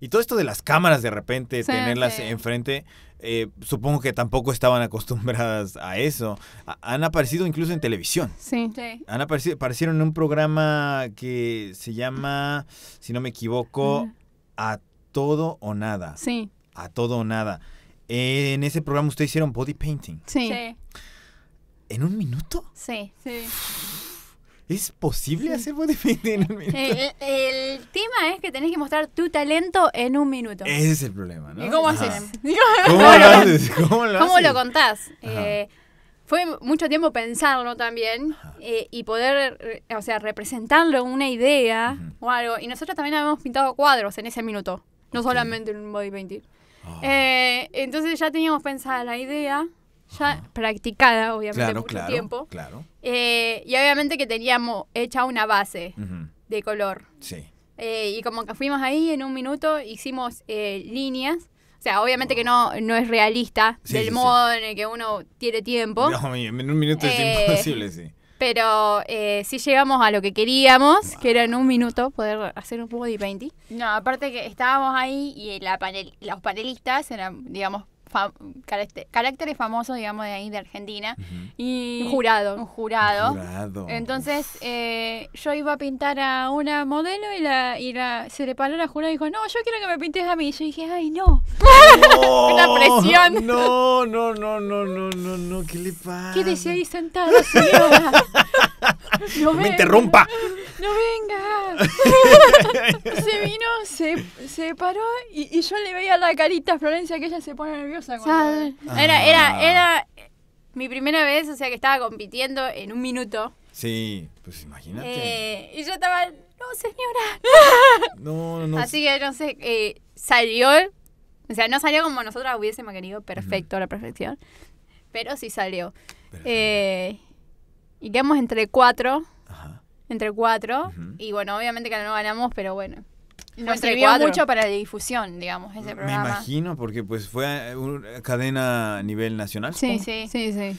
Y todo esto de las cámaras de repente, tenerlas enfrente, eh, supongo que tampoco estaban acostumbradas a eso. han aparecido incluso en televisión. Sí. Han aparecido, aparecieron en un programa que se llama, si no me equivoco, A Todo o Nada. Sí. A Todo o Nada. en ese programa ustedes hicieron body painting. Sí. ¿En un minuto? Sí. Sí. ¿Es posible hacer body painting en un minuto? Eh, eh, el, tema es que tenés que mostrar tu talento en un minuto. Ese es el problema, ¿no? ¿Y cómo haces? ¿Cómo, lo ¿Cómo, lo, contás? Eh, fue mucho tiempo pensarlo también y poder, o sea, representarlo en una idea o algo. Y nosotros también habíamos pintado cuadros en ese minuto, no solamente en un body painting. Ah. entonces ya teníamos pensada la idea ya practicada, obviamente, claro, mucho tiempo. Claro. Eh, y obviamente que teníamos hecha una base de color. Sí. Eh, y como que fuimos ahí en un minuto, hicimos eh, líneas. O sea, obviamente que no, no es realista del modo en el que uno tiene tiempo. No, en un minuto es eh, imposible, sí. Pero eh, sí llegamos a lo que queríamos, que era en un minuto poder hacer un poco de painting. No, aparte que estábamos ahí y la los panelistas eran, digamos, caracteres famosos, digamos, de ahí de Argentina. y un jurado. Un jurado. Entonces, eh, yo iba a pintar a una modelo y la, y la se le paró la jurada y dijo, no, yo quiero que me pintes a mí. yo dije, ay, no. una presión. No, no, no, no, no, no, no, ¿qué le pasa? decía ahí sentada, señora. No, me interrumpa. No venga! se vino, se, paró y, yo le veía la carita a Florencia que ella se pone nerviosa. Ah. Era, era, era eh, mi primera vez, o sea que estaba compitiendo en un minuto. Sí, pues imagínate. Eh, y yo estaba, no señora. No, no. Así que no sé, eh, salió, o sea, no salió como nosotros hubiésemos querido, perfecto, a la perfección, pero sí salió. Eh, y quedamos entre cuatro. Ajá. Entre cuatro. Y bueno, obviamente que no ganamos, pero bueno. Nos sirvió mucho para la difusión, digamos, ese programa. Me imagino, porque pues fue una uh, cadena a nivel nacional. Sí, sí, sí,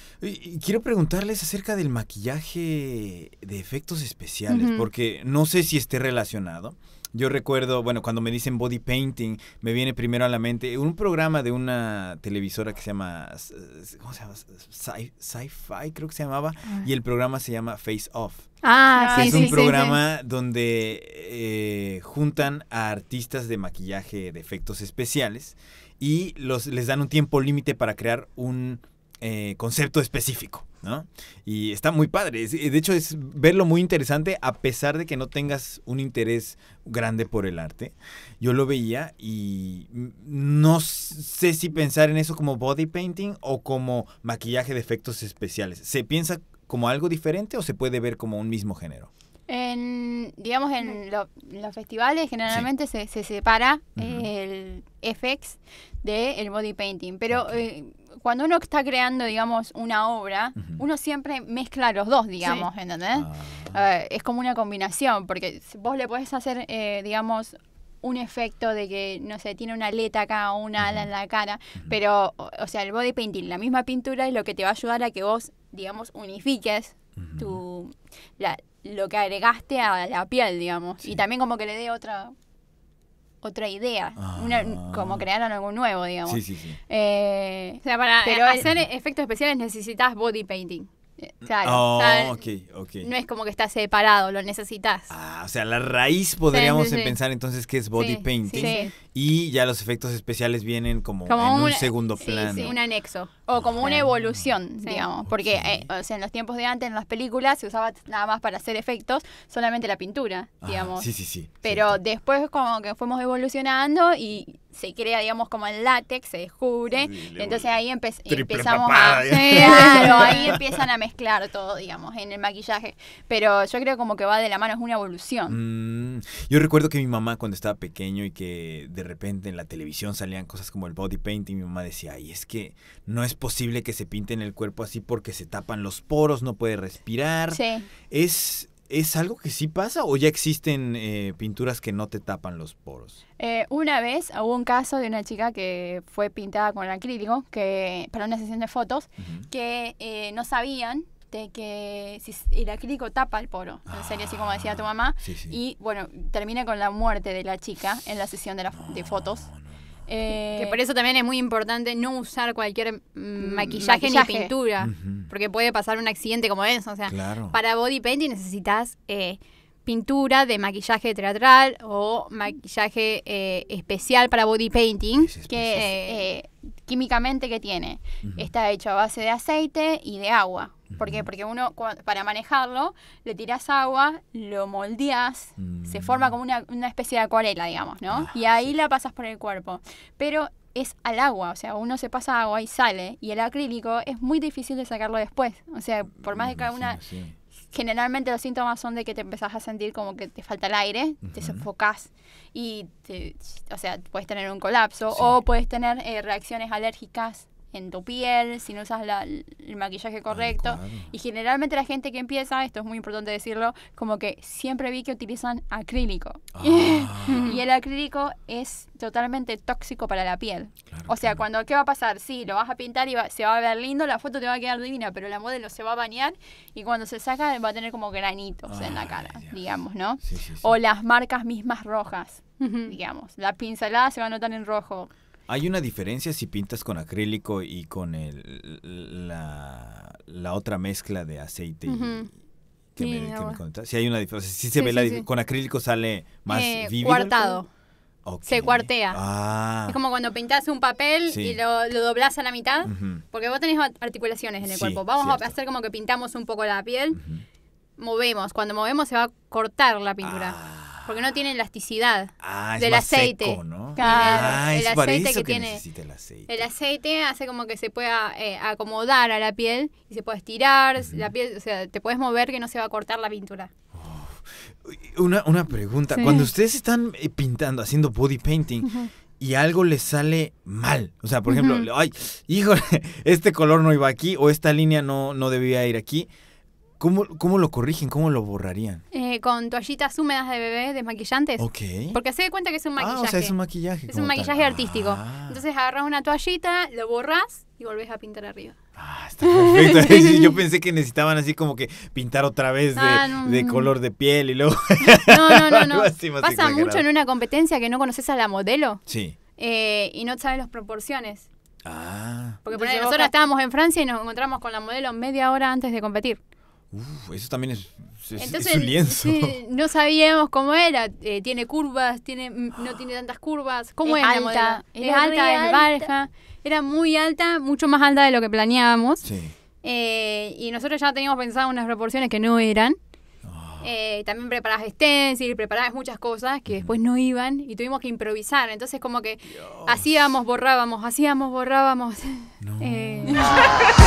quiero preguntarles acerca del maquillaje de efectos especiales, porque no sé si esté relacionado. Yo recuerdo, bueno, cuando me dicen body painting, me viene primero a la mente un programa de una televisora que se llama, eh, ¿cómo se llama? Sci-Fi, creo que se llamaba, ah. y el programa se llama Face Off. Ah, sí, es un programa donde eh, juntan a artistas de maquillaje de efectos especiales y los, les dan un tiempo límite para crear un eh, concepto específico. ¿no? Y está muy padre. De hecho, es verlo muy interesante a pesar de que no tengas un interés grande por el arte. Yo lo veía y no sé si pensar en eso como body painting o como maquillaje de efectos especiales. ¿Se piensa como algo diferente o se puede ver como un mismo género? En, digamos, en, los festivales generalmente se, se, separa el FX del body painting, pero eh, cuando uno está creando, digamos, una obra, uno siempre mezcla los dos, digamos, ¿entendés? Ah. es como una combinación, porque vos le podés hacer, eh, digamos, un efecto de que, no sé, tiene una aleta acá o una ala en la cara, pero, o sea, el body painting, la misma pintura es lo que te va a ayudar a que vos, digamos, unifiques tu, la, lo que agregaste a la piel, digamos. Y también como que le dé otra otra idea, una, ah. como crearon algo nuevo, digamos. Sí, sí, sí. Eh, para hacer efectos especiales necesitas body painting. Mm, oh, no es como que estás separado, lo necesitas. Ah, o sea, la raíz podríamos pensar entonces que es body painting. Y ya los efectos especiales vienen como, en un, segundo plano. un anexo. O como una evolución, digamos. Porque eh, o sea, en los tiempos de antes, en las películas, se usaba nada más para hacer efectos solamente la pintura, ah, digamos. sí, sí, sí. Pero después como que fuimos evolucionando y se crea, digamos, como el látex, se descubre. entonces ahí empezamos a. Claro, ahí empiezan a mezclar todo, digamos, en el maquillaje. Pero yo creo como que va de la mano, es una evolución. Mm, yo recuerdo que mi mamá, cuando estaba pequeño y que de repente en la televisión salían cosas como el body painting, mi mamá decía: Ay, es que no es posible que se pinten el cuerpo así porque se tapan los poros, no puede respirar. Sí. Es ¿Es algo que sí pasa o ya existen eh, pinturas que no te tapan los poros? Eh, una vez hubo un caso de una chica que fue pintada con acrílico que para una sesión de fotos que eh, no sabían de que si el acrílico tapa el poro, en ah, serio, así como decía tu mamá. Y bueno, termina con la muerte de la chica en la sesión de, fotos. Eh, que por eso también es muy importante no usar cualquier mm, mm, maquillaje, ni pintura, porque puede pasar un accidente como eso. O sea, para body painting necesitas eh, pintura de maquillaje teatral o maquillaje eh, especial para body painting, que químicamente que tiene. Está hecho a base de aceite y de agua. ¿Por qué? Porque uno, para manejarlo, le tiras agua, lo moldeas se mm. forma como una, una, especie de acuarela, digamos, ¿no? Ah, y ahí la pasas por el cuerpo. Pero es al agua, o sea, uno se pasa agua y sale, y el acrílico es muy difícil de sacarlo después. O sea, por más de cada mm, una... Generalmente los síntomas son de que te empezás a sentir como que te falta el aire, te sofocás y, o sea, puedes tener un colapso o puedes tener eh, reacciones alérgicas en tu piel, si no usas la, el maquillaje correcto. y generalmente la gente que empieza, esto es muy importante decirlo, como que siempre vi que utilizan acrílico. Ah. y el acrílico es totalmente tóxico para la piel. o sea, cuando, ¿qué va a pasar? Sí, lo vas a pintar y se va a ver lindo, la foto te va a quedar divina, pero la modelo se va a bañar y cuando se saca va a tener como granitos en la ah, cara, digamos, ¿no? O las marcas mismas rojas, digamos. La pincelada se va a notar en rojo. Hay una diferencia si pintas con acrílico y con el, la, otra mezcla de aceite ¿Qué me, Si hay una diferencia, si se ve con acrílico sale más vivo. Eh, vívido. Cuartado. Se cuartea. Ah. Es como cuando pintas un papel y lo, doblas a la mitad, porque vos tenés articulaciones en el cuerpo. Vamos a hacer como que pintamos un poco la piel, movemos. Cuando movemos se va a cortar la pintura, ah. porque no tiene elasticidad ah, del aceite. ¿no? ah, el aceite que, El aceite. hace como que se pueda eh, acomodar a la piel y se puede estirar, la piel, o sea, te puedes mover que no se va a cortar la pintura. Oh. una, pregunta, cuando ustedes están eh, pintando, haciendo body painting, y algo les sale mal. O sea, por ejemplo, ay, híjole, este color no iba aquí o esta línea no, no debía ir aquí. ¿Cómo, lo corrigen? ¿Cómo lo borrarían? Eh, con toallitas húmedas de bebé desmaquillantes. Ok. Porque se da cuenta que es un maquillaje. Ah, o sea, es un maquillaje. Es un maquillaje artístico. Ah. Entonces agarras una toallita, lo borras y volvés a pintar arriba. Ah, está perfecto. Yo pensé que necesitaban así como que pintar otra vez de, ah, color de piel y luego. no, no, no. no. Pasa mucho en una competencia que no conoces a la modelo. Sí. Eh, y no sabes las proporciones. Ah. Porque nosotros estábamos en Francia y nos encontramos con la modelo media hora antes de competir eso también es, lienzo. no sabíamos cómo era. Eh, tiene curvas, tiene no tiene tantas curvas. ¿Cómo es, alta? es, alta, es baja. Era muy alta, mucho más alta de lo que planeábamos. Eh, y nosotros ya teníamos pensado unas proporciones que no eran. Ah. Eh, también preparabas stencil, preparabas muchas cosas que después no iban y tuvimos que improvisar. Entonces como que hacíamos, borrábamos, hacíamos, borrábamos.